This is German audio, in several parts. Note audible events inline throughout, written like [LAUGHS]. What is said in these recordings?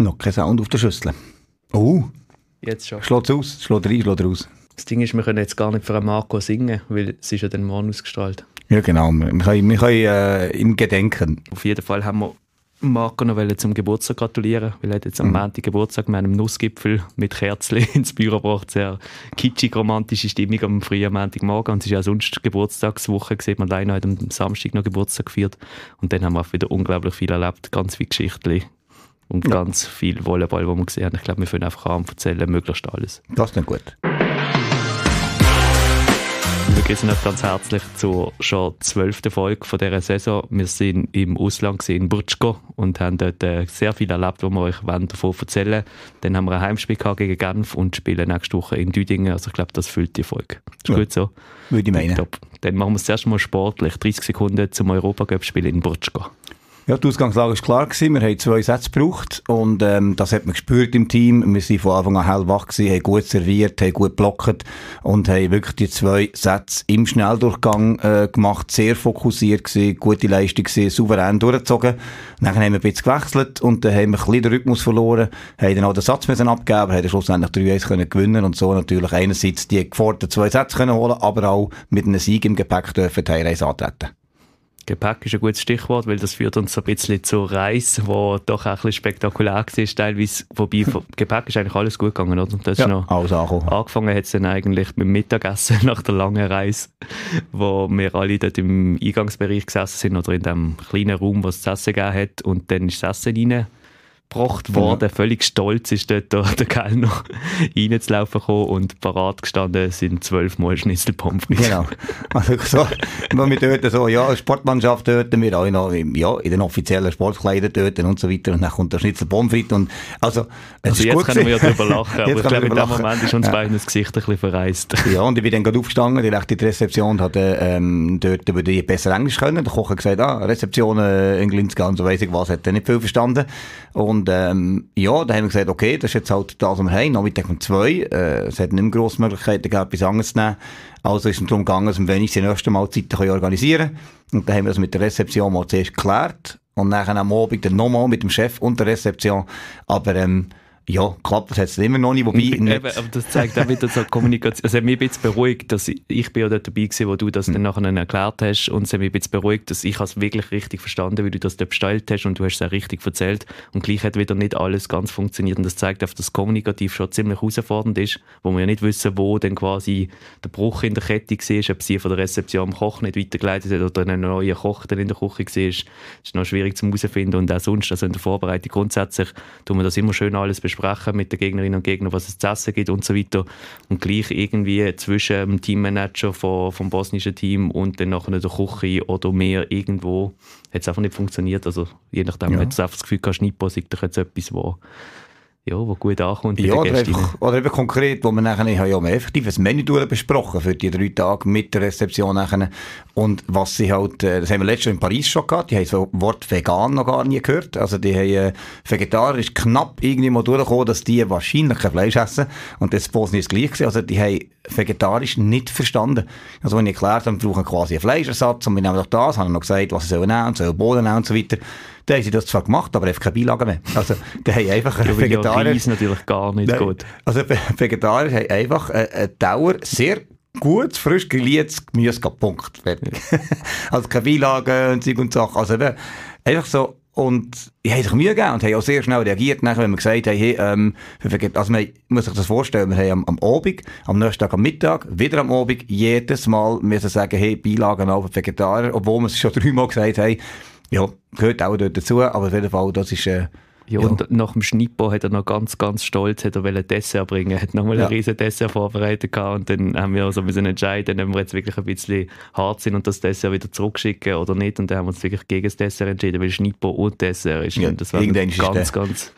Noch kein Sound auf der Schüssel. Oh! Jetzt schon. Schlägt aus, schlägt rein, schlägt raus. Das Ding ist, wir können jetzt gar nicht für Marco singen, weil es ist ja den Mann ausgestrahlt. Ja genau, wir können, wir können äh, im Gedenken. Auf jeden Fall haben wir Marco noch zum Geburtstag gratulieren, weil er jetzt am mhm. Montag Geburtstag mit einem Nussgipfel mit Kerzen [LAUGHS] ins Büro gebracht. Sehr kitschig romantische Stimmung am frühen Montagmorgen. Und es ist ja sonst Geburtstagswoche, sieht man leider hat am Samstag noch Geburtstag gefeiert. Und dann haben wir auch wieder unglaublich viel erlebt, ganz viele Geschichten und ja. ganz viel Volleyball, wo wir gesehen haben. Ich glaube, wir können einfach am erzählen, möglichst alles. Das ist dann gut. Wir grüßen euch ganz herzlich zur schon zwölften Folge von dieser Saison. Wir sind im Ausland, in Butschko, und haben dort äh, sehr viel erlebt, was wir euch davon erzählen wollen. Dann haben wir ein Heimspiel gegen Genf und spielen nächste Woche in Düdingen. Also ich glaube, das füllt die Folge. Ist ja. gut so? Würde ich meinen. Top. Dann machen wir es mal sportlich. 30 Sekunden zum Europacup-Spiel in Butschko. Ja, die Ausgangslage war klar. Gewesen. Wir haben zwei Sätze gebraucht und ähm, das hat man gespürt im Team. Wir waren von Anfang an hellwach, gewesen, haben gut serviert, haben gut blockt und haben wirklich die zwei Sätze im Schnelldurchgang äh, gemacht. Sehr fokussiert, gewesen, gute Leistung, gewesen, souverän durchgezogen. Dann haben wir ein bisschen gewechselt und dann haben wir ein bisschen den Rhythmus verloren, haben dann auch den Satz müssen abgeben, haben schlussendlich 3-1 können gewinnen und so natürlich einerseits die geforderten zwei Sätze können holen, aber auch mit einem Sieg im Gepäck dürfen die Heimreise antreten. Gepäck ist ein gutes Stichwort, weil das führt uns ein bisschen zur Reise, wo doch auch ein bisschen spektakulär war, teilweise. Wobei, vom Gepäck ist eigentlich alles gut gegangen, oder? Das ja, ist noch alles angekommen. Angefangen hat es dann eigentlich mit dem Mittagessen [LAUGHS] nach der langen Reise, wo wir alle dort im Eingangsbereich gesessen sind oder in dem kleinen Raum, wo es zu Essen gegeben hat. Und dann ist das Essen rein gebracht worden. Mhm. Völlig stolz ist dort der, der Kellner reinzulaufen gekommen und parat gestanden sind zwölfmal Schnitzel Pommes Genau. Also so, wenn wir dort so, ja, Sportmannschaft töten wir auch noch im, ja, in den offiziellen Sportkleidern töten und so weiter und dann kommt der Schnitzel Pommes und also, es also ist jetzt gut können wir ja drüber lachen, aber ich glaube in dem Moment ist uns ja. beiden das Gesicht ein bisschen verreist. Ja, und ich bin dann gerade aufgestanden, direkt in die Rezeption, hatte äh, ähm, dort über die besser Englisch können. Der Koch hat gesagt, ah, Rezeption, äh, Englinska und so weiss ich was, hat er nicht viel verstanden. Und und ähm, ja, da haben wir gesagt, okay, das ist jetzt halt das, was wir haben, Nachmittag um zwei. Äh, es hat nicht mehr grosse Möglichkeiten, gehabt, etwas anderes zu nehmen. Also ist es darum gegangen, dass wir wenigstens die nächste Mahlzeit können organisieren können. Und dann haben wir das mit der Rezeption mal zuerst geklärt. Und nachher am Abend dann nochmal mit dem Chef und der Rezeption. Aber ähm, ja, klappt hat es immer noch nicht, wobei... Eben, nicht. aber das zeigt auch wieder so Kommunikation. Es also, hat mich ein bisschen beruhigt, dass ich, ich bin ja dort dabei war, wo du das mhm. dann nachher erklärt hast und es hat mich ein bisschen beruhigt, dass ich es wirklich richtig verstanden wie du das dort bestellt hast und du hast es auch richtig erzählt und gleich hat wieder nicht alles ganz funktioniert und das zeigt auch, dass kommunikativ schon ziemlich herausfordernd ist, wo wir ja nicht wissen, wo dann quasi der Bruch in der Kette war, ob sie von der Rezeption am Koch nicht weitergeleitet hat oder ein neuer Koch dann in der Küche war. Das ist noch schwierig zu herausfinden und auch sonst, also in der Vorbereitung grundsätzlich tun wir das immer schön alles besprechen besprechen mit den Gegnerinnen und Gegnern, was es zu essen gibt und so weiter. Und gleich irgendwie zwischen dem Teammanager von, vom bosnischen Team und dann nachher der Küche oder mehr irgendwo hat es einfach nicht funktioniert. Also je nachdem, ja. hat es einfach das Gefühl gehabt, Schnippo sei doch jetzt etwas, wo ja, wo gut ankommt ja, bei Einfach, oder eben konkret, wo wir nachher haben ja wir effektiv ein Menü besprochen für die drei Tage mit der Rezeption nachher. Und was sie halt, äh, das haben wir letztes Jahr in Paris schon gehabt, die haben das Wort vegan noch gar nie gehört. Also die haben äh, vegetarisch knapp irgendwie mal durchgekommen, dass die wahrscheinlich kein Fleisch essen. Und das war nicht das Gleiche. Also die haben vegetarisch nicht verstanden. Also wenn ich erklärt habe, wir brauchen quasi einen Fleischersatz und wir nehmen doch das, haben noch gesagt, was sie sollen nehmen, sollen Bohnen nehmen und so weiter. Dann haben sie das zwar gemacht, aber einfach keine Beilagen mehr. Also, die haben einfach ja, Vegetarier... Reis natürlich gar nicht nein, gut. Also, Vegetarier haben einfach eine äh, äh, Dauer sehr gut frisch grilliertes Gemüse gepunkt. Fertig. [LAUGHS] also keine Beilagen und Zeug und Sachen. Also einfach so und die haben sich Mühe gegeben und haben auch sehr schnell reagiert, nachher, wenn wir gesagt haben, hey, ähm, also man muss sich das vorstellen, wir haben am, am Abend, am nächsten Tag am Mittag, wieder am Abend, jedes Mal müssen sagen, hey, Beilagen auch für Vegetarier, obwohl wir es schon [LAUGHS] dreimal gesagt haben, ja, gehört auch dazu, aber auf jeden Fall, das ist... Äh, ja, ja, und nach dem Schnippo hat er noch ganz, ganz stolz hat er wollte Dessert bringen. Er hat nochmal ja. ein riesen Dessert vorbereitet gehabt und dann haben wir so also müssen entscheiden, ob wir jetzt wirklich ein bisschen hart sind und das Dessert wieder zurückschicken oder nicht. Und dann haben wir uns wirklich gegen das Dessert entschieden, weil Schnippo und Dessert ist. Ja, und das war ganz, ganz...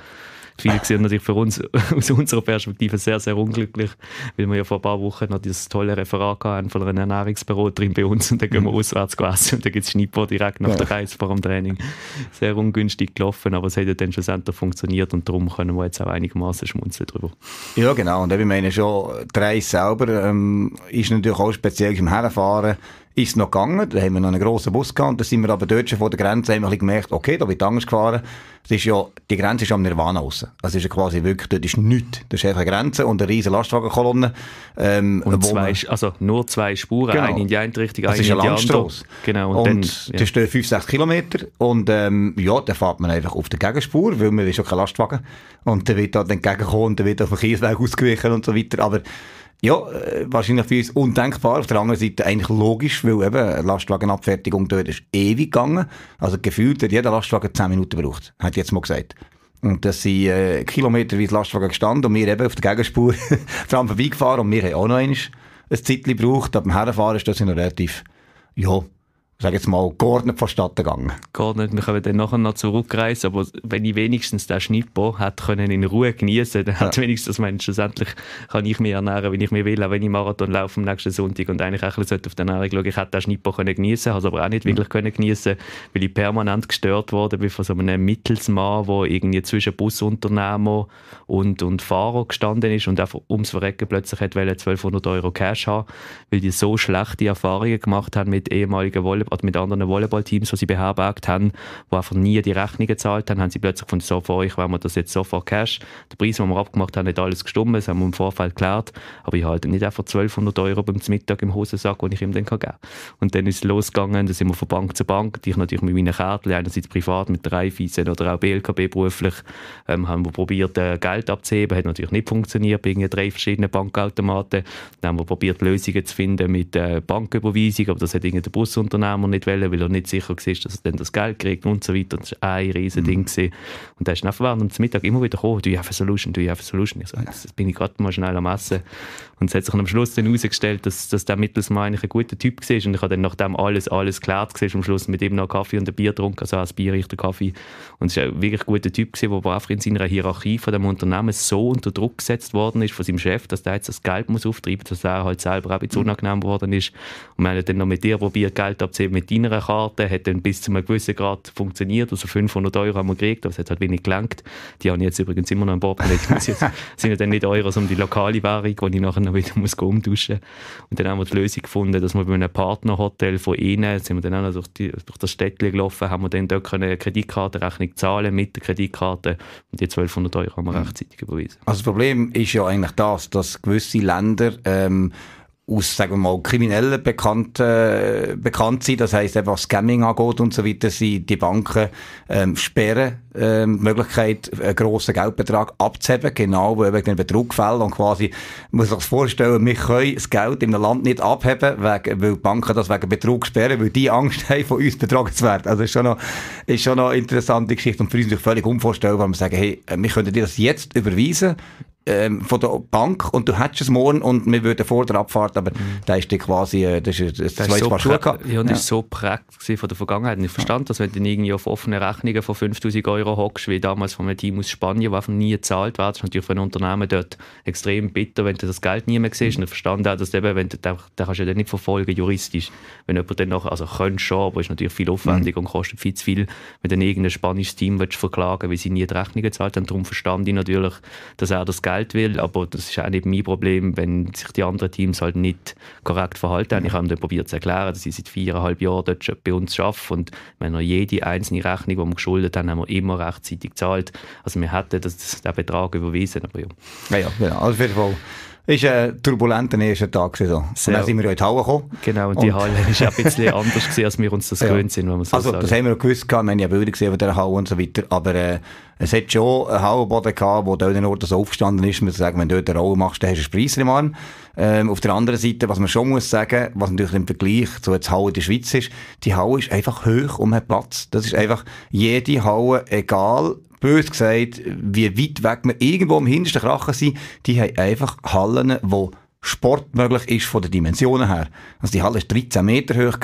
Die Final sind natürlich für uns [LAUGHS] aus unserer Perspektive sehr, sehr unglücklich, weil wir ja vor ein paar Wochen noch dieses tolle Referat hatten von einer Ernährungsberaterin bei uns und dann gehen wir mhm. auswärts essen und dann gibt es Schnittbar direkt nach ja. der Reise vor dem Training. Sehr ungünstig gelaufen, aber es hat ja dann schlussendlich funktioniert und darum können wir jetzt auch einigermaßen schmunzeln drüber. Ja, genau. Und ich meine schon, die Reise selber ähm, ist natürlich auch speziell im Herfahren ist noch gegangen. Da haben wir noch einen grossen Bus gehabt. Und da sind wir aber dort schon vor der Grenze haben wir gemerkt, okay, da wird anders gefahren. Das ist ja, die Grenze ist am Nirwana raus. Also ist ja quasi wirklich, dort ist nichts. Das ist einfach eine Grenze und eine riesige Lastwagenkolonne. Ähm, und zwei, also nur zwei Spuren, genau. eine in die eine Richtung, eine in die andere. Genau. Und, und dann, ja. das ist 5, 6 Kilometer. Und ähm, ja, dann fährt man einfach auf der Gegenspur, weil man ist ja kein Lastwagen. Und dann wird da entgegengekommen und dann wird der Kiesweg ausgewichen und so weiter. Aber ja, äh, wahrscheinlich für uns undenkbar. Auf der anderen Seite eigentlich logisch, weil eben Lastwagenabfertigung dort ist ewig gegangen. Also gefühlt hat jeder Lastwagen 10 Minuten gebraucht, hat jetzt mal gesagt. Und das sind äh, kilometerweise Lastwagen gestanden und wir eben auf der Gegenspur dran [LAUGHS] vorbeigefahren und wir haben auch noch eins ein Zeitchen gebraucht. Aber beim Herfahren ist das noch relativ, ja, sage jetzt mal, geordnet vonstatten gegangen. Geordnet, wir können dann nachher noch zurückreisen, aber wenn ich wenigstens den Schnippo hätte in Ruhe genießen, dann ja. hat wenigstens, mein, schlussendlich kann ich mich ernähren, wenn ich mir will, auch wenn ich Marathon laufe am nächsten Sonntag und eigentlich auch ein auf die Ernährung schauen, ich hätte den Schnippo können geniessen, habe es aber auch nicht wirklich mhm. können geniessen, weil ich permanent gestört wurde von so einem Mittelsmann, der irgendwie zwischen Busunternehmer und, und Fahrer gestanden ist und einfach ums Verrecken plötzlich hat 1200 Euro Cash haben, weil die so schlechte Erfahrungen gemacht haben mit ehemaligen Volleyball oder mit anderen Volleyballteams, die sie beherbergt haben, die einfach nie die Rechnungen gezahlt haben, haben sie plötzlich von so vor euch, wenn wir das jetzt sofort Cash, der Preis, den wir abgemacht haben, nicht alles gestummt, das haben wir im Vorfeld geklärt, aber ich halte nicht einfach 1200 Euro beim Mittag im Hosensack, den ich ihm dann geben kann. Und dann ist es losgegangen, dann sind wir von Bank zu Bank, ich natürlich mit meinen Kärtchen, einerseits privat mit drei Fiesen oder auch BLKB beruflich, ähm, haben wir probiert, äh, Geld abzuheben, hat natürlich nicht funktioniert, bei drei verschiedenen Bankautomaten, dann haben wir probiert, Lösungen zu finden mit äh, Banküberweisung, aber das hat irgendein Busunternehmen haben wir nicht wollen, weil er nicht sicher war, dass er dann das Geld kriegt und so weiter. Und das war ein riesiges mhm. Ding. Gewesen. Und dann ist nachher während Mittag immer wieder gekommen, oh, «Do you have a solution? Do you have a solution?» Ich so, jetzt bin ich gerade mal schnell am Essen. Und es hat sich am Schluss dann herausgestellt, dass, dass der Mittelsmann eigentlich ein guter Typ war. Und ich habe dann nachdem alles, alles geklärt war, am Schluss mit ihm noch Kaffee und ein Bier getrunken, also als Bier, ich Kaffee. Und es war ein wirklich guter Typ, der einfach in seiner Hierarchie von dem Unternehmen so unter Druck gesetzt worden ist von seinem Chef, dass er jetzt das Geld muss auftreiben muss, dass er halt selber auch ein bisschen mhm. unangenehm geworden ist. Und wir haben dann noch mit dir probiert, Geld abzuheben mit deiner Karte hat dann bis zu einem gewissen Grad funktioniert. Also 500 Euro haben wir gekriegt, aber es hat halt wenig gelangt. Die haben jetzt übrigens immer noch ein paar Das sind ja dann nicht Euro, sondern die lokale Währung, die ich nachher noch wieder muss umtauschen muss. Und dann haben wir die Lösung gefunden, dass wir bei einem Partnerhotel von ihnen, sind wir dann auch noch durch, die, durch das Städtchen gelaufen, haben wir dann dort eine Kreditkartenrechnung zahlen mit der Kreditkarte und die 1200 Euro haben wir mhm. rechtzeitig überwiesen. Also das Problem ist ja eigentlich das, dass gewisse Länder ähm, aus, sagen wir mal, Kriminellen Bekannten äh, bekannt sind. Das heisst, was Scamming angeht und so weiter, sind die Banken ähm, sperren ähm, die Möglichkeit, einen grossen Geldbetrag abzuheben, genau, wo eben den Betrug fällt und quasi, muss sich vorstellen, wir können das Geld in einem Land nicht abheben, wegen, weil die Banken das wegen Betrug sperren, weil die Angst [LAUGHS] haben, von uns betrogen zu werden. Also ist schon noch, ist schon noch eine interessante Geschichte und für uns natürlich völlig unvorstellbar, wenn wir sagen, hey, wir könnten dir das jetzt überweisen, ähm, von der Bank und du hättest es morgen und wir würden vor der Abfahrt, aber mhm. da ist quasi, äh, das ist das zweite so Paar gehabt. Ja, Das ja. ist so prägt von der Vergangenheit. ich verstand ja. das, wenn du irgendwie auf offene Rechnungen von 5000 Euro hockst, wie damals von einem Team aus Spanien, das einfach nie gezahlt wird, ist natürlich für ein Unternehmen dort extrem bitter, wenn du das Geld nie mehr siehst. Mhm. Und ich verstand auch, dass eben, wenn du, da, da kannst du ja nicht verfolgen, juristisch, wenn jemand dann noch, also könntest schon, aber ist natürlich viel aufwendig mhm. und kostet viel zu viel, wenn du irgendein spanisches Team willst verklagen, weil sie nie die Rechnungen gezahlt haben. Darum verstand ich natürlich, dass auch das Geld Geld will, aber das ist auch nicht mein Problem, wenn sich die anderen Teams halt nicht korrekt verhalten. Mhm. Ich habe dann probiert zu erklären, dass ich seit viereinhalb Jahren dort schon bei uns arbeite und wenn wir jede einzelne Rechnung, die wir geschuldet haben, haben wir immer rechtzeitig gezahlt. Also wir hätten das, den Betrag überwiesen. Aber ja. Ja, ja, genau. Also auf jeden Fall ist ein turbulenter erster Tag gewesen. so. Und dann sind wir ja in die Halle gekommen. Genau, und, und die Halle ist ja ein bisschen [LAUGHS] anders gewesen, als wir uns das ja. gewöhnt sind, wenn man so Also, sagen. das haben wir auch gewusst, gehabt. wir haben ja Bilder gesehen von dieser Halle und so weiter, aber äh, es hat schon einen Hallenboden gehabt, wo dort Ort so aufgestanden ist, man sagt, wenn du dort eine Rolle machst, dann hast du einen Preis im Arm. Ähm, auf der anderen Seite, was man schon muss sagen, was natürlich im Vergleich zu jetzt Halle in der Schweiz ist, die Halle ist einfach hoch um den Platz. Das ist einfach jede Halle, egal bös gesagt, wie weit weg wir irgendwo im hintersten Krachen sind, die haben einfach Hallen, wo Sport möglich ist von den Dimensionen her. Also die Halle war 13 Meter hoch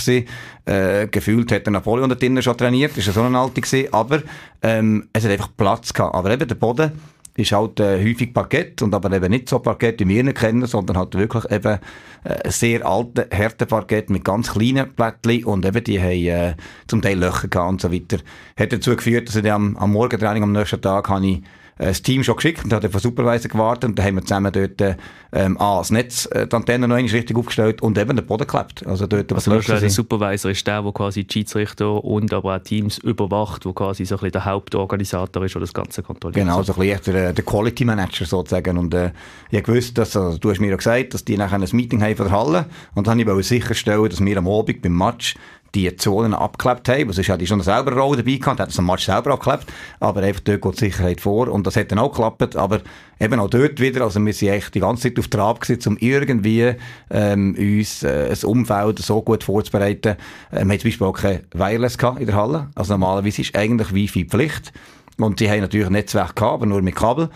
äh, gefühlt hat der Napoleon da drinnen schon trainiert, ist ja so eine Alte gewesen, aber ähm, es hat einfach Platz gehabt. Aber eben der Boden ist halt äh, häufig Parkett und aber eben nicht so Parkett, wie wir ihn kennen, sondern halt wirklich eben äh, sehr alte, harte Parkett mit ganz kleinen Plättchen und eben die haben äh, zum Teil Löcher gehabt und so weiter. Hat dazu geführt, dass ich am, am Morgentraining am nächsten Tag habe ich äh, das Team schon geschickt und hat auf den Supervisor gewartet und dann haben wir zusammen dort äh, ähm, ah, das Netz, äh, die Antenne noch einmal richtig aufgestellt und eben den Boden geklebt. Also dort, was also, der Supervisor ist der, der quasi die Schiedsrichter und aber auch Teams überwacht, der quasi so ein bisschen der Hauptorganisator ist, der das Ganze kontrolliert. Genau, so ein bisschen der, der Quality Manager sozusagen und äh, ich gewusst, dass, also, du hast mir ja gesagt, dass die nachher ein Meeting haben von der Halle und dann wollte ich sicherstellen, dass wir am Abend beim Match die Zonen abgeklebt haben. Sonst hatte ich schon selber eine Rolle dabei gehabt, hat es am Match selber abgeklebt. Aber einfach dort geht die Sicherheit vor und das hat dann auch geklappt. Aber eben auch dort wieder, also wir sind echt die ganze Zeit auf Trab gewesen, um irgendwie ähm, uns äh, ein Umfeld so gut vorzubereiten. Äh, wir hatten zum Beispiel auch kein Wireless gehabt in der Halle. Also normalerweise ist eigentlich Wi-Fi Pflicht. Und sie haben natürlich Netzwerk gehabt, aber nur mit Kabel.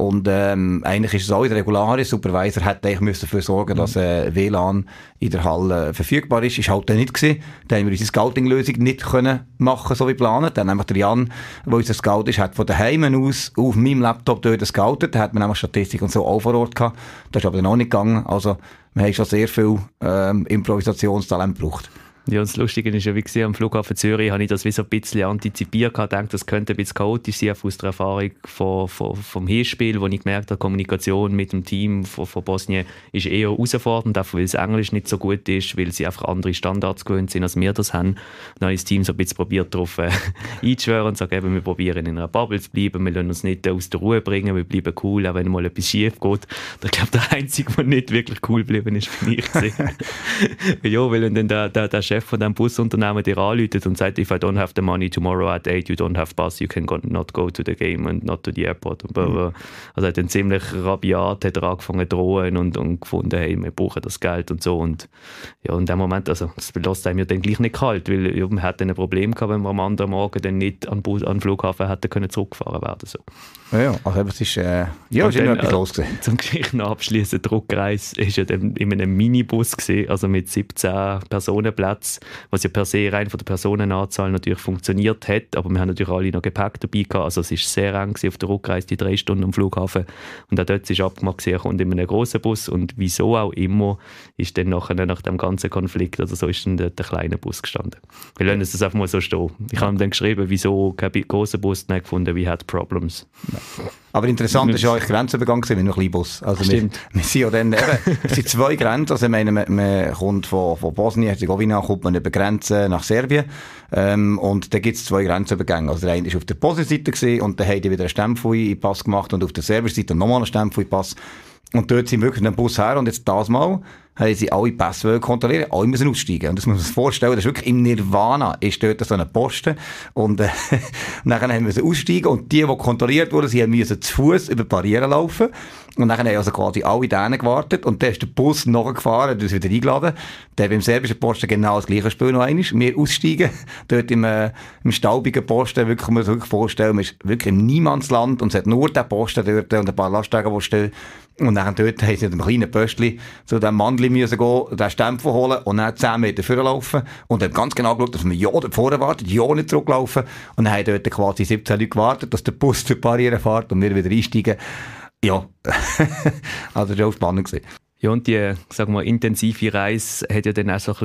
Und ähm, eigentlich ist es auch in der Regularien. Supervisor hätte eigentlich müssen dafür sorgen dass äh, WLAN in der Halle verfügbar ist. Ist halt dann nicht gewesen. Dann haben wir unsere Scouting-Lösung nicht können machen, so wie geplant. Dann haben wir Jan, der unser Scout ist, hat von daheim aus auf meinem Laptop dort gescoutet. Da hat man nämlich Statistik und so auch vor Ort gehabt. Das ist aber dann auch nicht gegangen. Also, wir haben schon sehr viel ähm, Improvisationstalent gebraucht. Ja, das Lustige ist ja, wie gesehen, am Flughafen Zürich habe ich das wie so ein bisschen antizipiert, Ich gedacht, das könnte ein bisschen chaotisch sein, aus der Erfahrung von, von, vom Hinspiel, wo ich gemerkt habe, die Kommunikation mit dem Team von, von Bosnien ist eher herausfordernd, einfach weil das Englisch nicht so gut ist, weil sie einfach andere Standards gewöhnt sind, als wir das haben. Dann habe ich das Team so ein bisschen probiert, darauf äh, [LAUGHS] einzuschwören und sage, eben, wir probieren in einer Bubble zu bleiben, wir lassen uns nicht aus der Ruhe bringen, wir bleiben cool, auch wenn mal etwas schief geht. Ich glaube, der Einzige, der nicht wirklich cool geblieben ist, bin ich. [LAUGHS] [LAUGHS] ja, weil dann der, der, der Chef Chef von dem Busunternehmen dir anruft und sagt, if I don't have the money tomorrow at 8, you don't have bus, you can go, not go to the game and not to the airport. Und blah, Mhm. Also hat dann ziemlich rabiat hat er angefangen zu drohen und, und gefunden, hey, wir brauchen das Geld und so. Und ja, in dem Moment, also das lässt einem ja dann gleich nicht kalt, weil ja, man hat dann ein Problem gehabt, wenn man am anderen Morgen dann nicht an, Bus, an den Flughafen hätte können zurückgefahren werden. So. Ja, also es ist, äh, ja, und ist dann, etwas äh, los gewesen. Zum Geschichten abschließen, Druckreis war ja dann in einem Minibus gewesen, also mit 17 Personenplätzen Netz, was ja per se rein von der Personenanzahl natürlich funktioniert hat, aber wir haben natürlich alle noch Gepäck dabei gehabt, also es ist sehr eng auf der Rückreise, die drei Stunden am Flughafen und auch dort ist abgemacht, er kommt in einem großen Bus und wieso auch immer ist dann nachher, nach dem ganzen Konflikt oder so ist dann der, der kleine Bus gestanden. Wir lassen es einfach mal so stehen. Ich habe ihm dann geschrieben, wieso kein großer Bus nicht gefunden, wie hat Problems. Aber interessant ist ja, ich Grenzübergang gesehen mit einem kleinen Bus. Also Stimmt. Wir, wir sind ja dann eben, es sind zwei Grenzen, also ich meine, man, man kommt von, von Bosnien, Herzegowina, kommt man über Grenzen nach Serbien. Ähm, und da gibt es zwei Grenzübergänge. Also der eine war auf der Bosnien-Seite und dann haben die wieder einen Stempfui-Pass gemacht und auf der serbischen Seite nochmal einen Stempfui-Pass. Und dort sind wirklich ein Bus her und jetzt das Mal haben sie alle Pässe kontrollieren, alle müssen aussteigen. Und das muss man sich vorstellen, das ist wirklich im Nirvana, ist dort so ein Posten. Und äh, [LAUGHS] nachher haben wir aussteigen und die, die kontrolliert wurden, sie haben müssen zu Fuß über Barrieren laufen. Und dann haben also quasi alle denen gewartet und dann ist der Bus nachgefahren, hat uns wieder eingeladen. Dann beim serbischen Posten genau das gleiche Spiel noch einmal. Wir aussteigen, dort im, äh, im staubigen Posten, wirklich, kann man sich wirklich vorstellen, man ist wirklich im Niemandsland und es hat nur den Posten dort und ein paar Lastwagen, die stehen. Und dann dort haben sie mit einem kleinen Pöstchen zu dem Mandli müssen gehen, den Stempel holen und dann 10 Meter vorlaufen. Und haben ganz genau geschaut, dass wir ja vorne wartet, ja nicht zurücklaufen. Und dann haben dort quasi 17 Leute gewartet, dass der Bus zur Barriere fährt und wir wieder einsteigen. Ja, [LAUGHS] also das war auch spannend. Ja, und die sag mal, intensive Reise hat ja dann auch so ein bisschen,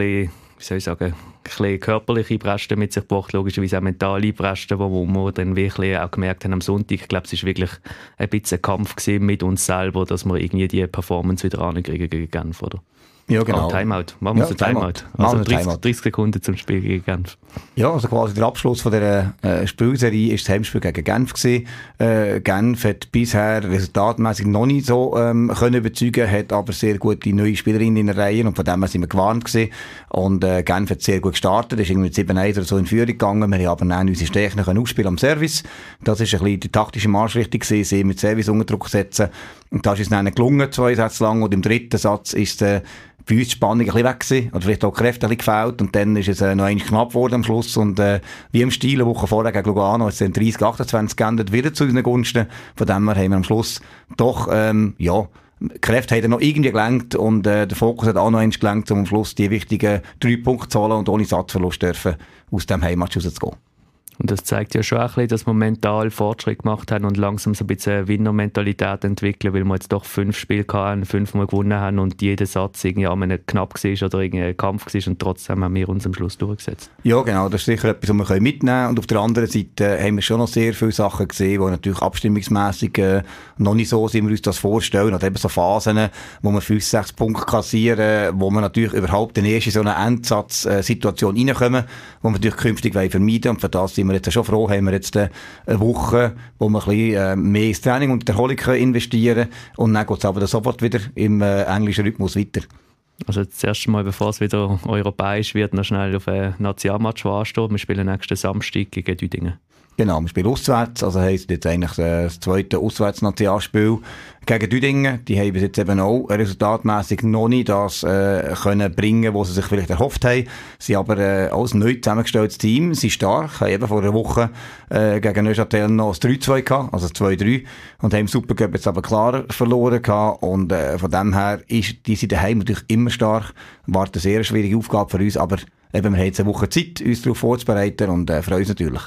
wie soll ich sagen, ein bisschen körperliche Bresten mit sich gebracht, logischerweise auch mentale Bresten, wo, wir dann wirklich auch gemerkt haben am Sonntag, ich glaube, es war wirklich ein bisschen ein Kampf mit uns selber, dass wir irgendwie diese Performance wieder ankriegen gegen Genf, oder? Ja, genau. Oh, Timeout. Machen wir ja, so Timeout. Timeout. Also 30, Timeout. 30, Sekunden zum Spiel gegen Genf. Ja, also quasi der Abschluss von der äh, Spielserie war das Heimspiel gegen Genf gewesen. Äh, Genf hat bisher resultatmäßig noch nicht so ähm, können überzeugen, hat aber sehr gute neue Spielerinnen in der Reihe und von dem her sind wir gewarnt gewesen. Und äh, Genf hat sehr gut gestartet, ist irgendwie mit 7-1 oder so in Führung gegangen. Wir haben aber dann unsere Stärken können ausspielen am Service. Das ist ein bisschen die taktische Marschrichtung gewesen, sie mit Service unter Druck setzen. Und das ist dann gelungen, zwei Sätze lang. Und im dritten Satz ist äh, bei uns die Spannung ein bisschen weg gewesen, oder vielleicht auch Kräfte ein gefällt und dann ist es äh, noch eigentlich knapp geworden am Schluss und äh, wie im Stil eine Woche vorher gegen Lugano ist es 30, 28 geändert, wieder zu unseren Gunsten, von dem her haben wir am Schluss doch, ähm, ja, Kräfte haben noch irgendwie gelenkt und äh, der Fokus hat auch noch eins gelenkt, um am Schluss die wichtigen drei Punkte zu holen und ohne Satzverlust dürfen aus dem Heimatschutz zu gehen. Und das zeigt ja schon ein bisschen, dass wir mental Fortschritt gemacht haben und langsam so ein bisschen Winner-Mentalität entwickeln, weil wir jetzt doch fünf Spiele hatten, fünfmal gewonnen haben und jeder Satz irgendwie an einem knapp war oder irgendein Kampf war und trotzdem haben wir uns am Schluss durchgesetzt. Ja, genau. Das ist sicher etwas, was wir mitnehmen können. Und auf der anderen Seite äh, haben wir schon noch sehr viele Sachen gesehen, die natürlich abstimmungsmässig äh, noch nicht so sind, wie wir uns das vorstellen. Oder eben so Phasen, wo wir fünf, sechs Punkte kassieren, wo wir natürlich überhaupt in erste so eine Endsatzsituation äh, reinkommen, wo wir natürlich künftig vermeiden und für das sind sind wir jetzt schon froh, haben wir jetzt eine Woche, wo wir ein bisschen äh, mehr ins Training und Erholung investieren und dann geht es aber sofort wieder im äh, englischen Rhythmus weiter. Also das erste Mal, bevor es wieder europäisch wird, noch schnell auf ein äh, Nationalmatch anstehen. Wir spielen nächsten Samstag gegen Düdingen. Genau, wir spielen auswärts, also heisst jetzt eigentlich äh, das zweite Auswärtsnationalspiel gegen Düdingen. Die haben bis jetzt eben auch resultatmässig noch nicht das äh, können bringen, was sie sich vielleicht erhofft haben. Sie aber äh, als neu zusammengestelltes Team, sie sind stark, haben eben vor einer Woche äh, gegen Neuchâtel noch ein 3-2 gehabt, also 2-3 und haben Supercup jetzt aber klar verloren gehabt und äh, von dem her ist, die sind daheim natürlich immer stark, war eine sehr schwierige Aufgabe für uns, aber eben, wir haben jetzt eine Woche Zeit, uns darauf vorzubereiten und äh, freuen uns natürlich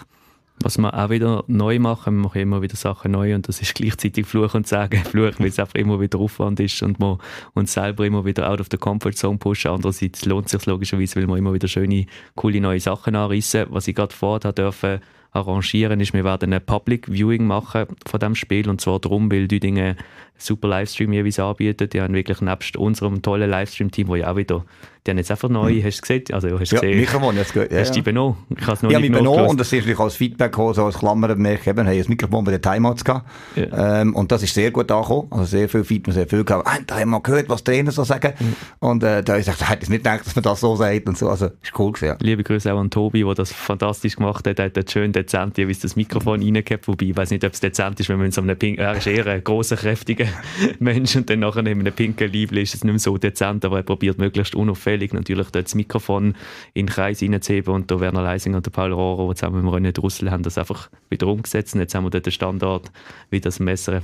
was wir auch wieder neu machen, wir machen immer wieder Sachen neu und das ist gleichzeitig Fluch und Sagen. [LAUGHS] Fluch, weil es einfach immer wieder Aufwand ist und wir uns selber immer wieder out of the comfort zone pushen. Andererseits lohnt es sich logischerweise, weil wir immer wieder schöne, coole neue Sachen anreißen. Was ich gerade vorher dürfen arrangieren, ist, wir werden ein Public Viewing machen von dem Spiel und zwar darum, weil die Dinge super Livestream jeweils anbieten. Die haben wirklich nebst unserem tollen Livestream-Team, wo ja auch wieder die haben jetzt einfach neu, mhm. hast du gesehen? Also, hast ja, gesehen, Mikrofon, hast du ja, hast ja. benommen? Ich habe es noch ja, nicht benommen und das ist natürlich als Feedback gekommen, so als Klammer gemerkt, eben, das Mikrofon bei der Timeouts gehabt. Ja. Ähm, und das ist sehr gut angekommen. Also sehr viel Feedback, sehr viel gehabt. Ah, da haben wir gehört, was Trainer so sagen. Mhm. Und äh, da habe ich gesagt, hätte ich nicht gedacht, dass man das so sagt und so. Also, ist cool gewesen, ja. Liebe Grüße auch an Tobi, der das fantastisch gemacht hat. Er hat schön dezent jeweils das Mikrofon mhm. reingehabt. Wobei, ich weiß nicht, ob es dezent ist, wenn man so einem Pink, er ist eher ein grosser, kräftiger [LAUGHS] Mensch und dann nachher neben einem pinken Liebling ist es nicht mehr so dezent, aber er probiert möglichst unauffällig Umstellung natürlich dort das Mikrofon in den Kreis reinzuheben und der Werner Leising und der Paul Rohrer, die zusammen mit René Drussel haben das einfach wieder umgesetzt und jetzt haben wir dort den Standort, wie das Messer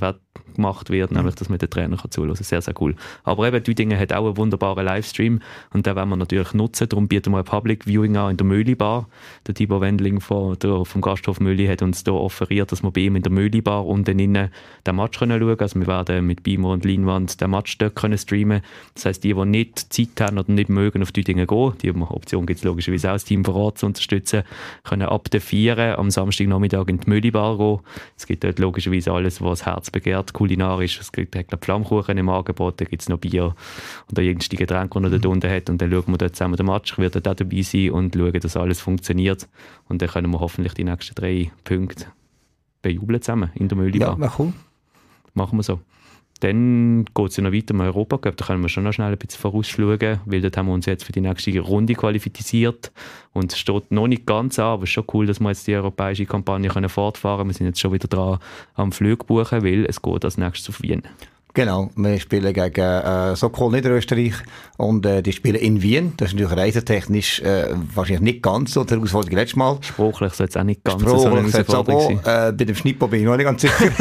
gemacht wird, mhm. nämlich dass man den Trainer kann zuhören kann. Sehr, sehr cool. Aber eben, Düdingen hat auch einen wunderbaren Livestream und den werden wir natürlich nutzen, darum bieten wir ein Public Viewing an in der möhli Der Tibor Wendling von, der, vom Gasthof Möhli hat uns hier offeriert, dass wir bei ihm in der möhli unten innen den Match können schauen können. Also wir werden mit Beamer und Leinwand den Match dort können streamen. Das heisst, die, die nicht Zeit haben oder nicht mögen, mögen auf Düdingen gehen. Die Option gibt es logischerweise auch, das Team vor Ort zu unterstützen. Können ab der 4 am Samstagnachmittag in die Müllibar gehen. Es gibt dort logischerweise alles, was das Herz begehrt, kulinarisch. Es gibt glaub, Flammkuchen im Angebot, da gibt es noch Bier oder irgendwelche Getränke, die man dort mhm. unten hat. Und dann schauen wir dort zusammen den Match. Ich werde dort auch dabei sein und schauen, dass alles funktioniert. Und dann können wir hoffentlich die nächsten drei Punkte bejubeln zusammen in der Müllibar. Ja, mach Machen wir so. Dann geht es ja noch weiter im Europa Cup. Da können wir schon noch schnell ein bisschen vorausschauen, weil dort haben wir uns jetzt für die nächste Runde qualifiziert. Und es steht noch nicht ganz an, aber es ist schon cool, dass wir jetzt die europäische Kampagne können fortfahren können. Wir sind jetzt schon wieder dran am Flug buchen, weil es geht als nächstes auf Wien. Genau, wir spielen gegen äh, Sokol Niederösterreich und äh, die spielen in Wien. Das ist natürlich reisetechnisch äh, wahrscheinlich nicht ganz so der Herausforderung letztes Mal. Sprachlich soll es auch nicht ganz so eine Herausforderung sein. Äh, bei dem Schnippo bin ich noch nicht ganz sicher. [LAUGHS] [LAUGHS]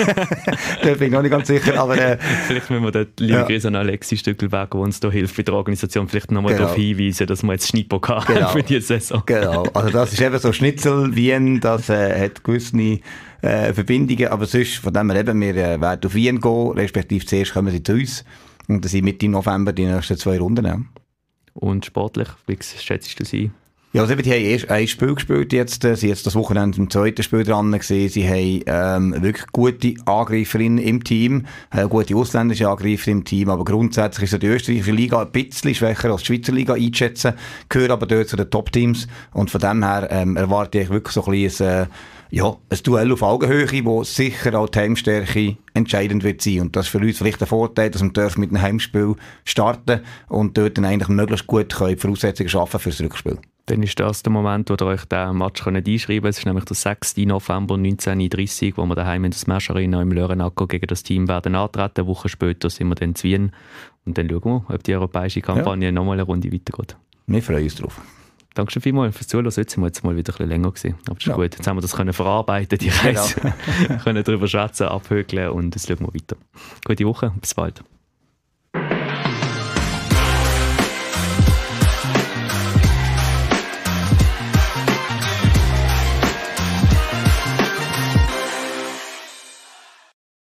da bin ich noch nicht ganz sicher, aber... Äh, vielleicht müssen wir dort, liebe ja. an Alexis Stückelberg, der uns da hilft bei der Organisation, vielleicht nochmal genau. darauf hinweisen, dass wir jetzt Schnippo haben genau. für diese Saison. genau, also das ist eben so Schnitzel, Wien, das äh, hat gewisse... Äh, Verbindungen. Aber sonst, von dem her eben, wir äh, werden auf Wien gehen, respektive zuerst kommen sie zu uns. Und dann sind Mitte November die nächsten zwei Runden. Und sportlich, wie schätzt du sie? Ja, also die haben erst ein Spiel gespielt jetzt, äh, sie jetzt das Wochenende im zweiten Spiel dran gesehen. Sie haben ähm, wirklich gute Angreiferinnen im Team, haben äh, gute ausländische Angreifer im Team, aber grundsätzlich ist die österreichische Liga ein bisschen schwächer als die Schweizer Liga einzuschätzen. gehört aber dort zu den Top-Teams und von dem her ähm, erwarte ich wirklich so ein bisschen ein, ja, ein Duell auf Augenhöhe, wo sicher auch die Heimstärke entscheidend wird sein. Und das ist für uns vielleicht der Vorteil, dass wir mit einem Heimspiel starten und dort dann eigentlich möglichst gut können, Voraussetzungen schaffen für das Rückspiel. Dann ist das der Moment, wo ihr euch diesen Match einschreiben könnt. Es ist nämlich der 6. November 19.30 wo wir daheim in der Smash Arena im Lörenacco gegen das Team werden antreten. Eine Woche später sind wir dann in Wien. Und dann schauen wir, ob die europäische Kampagne ja. nochmal eine Runde weitergeht. Wir freuen uns drauf. Dankeschön vielmals fürs Zuhören. Jetzt sind wir jetzt mal wieder ein bisschen länger gewesen. Aber das ist ja. gut. Jetzt haben wir das können verarbeiten, die genau. Reise. Genau. [LAUGHS] können darüber schätzen, abhögeln und es schauen wir weiter. Gute Woche, bis bald.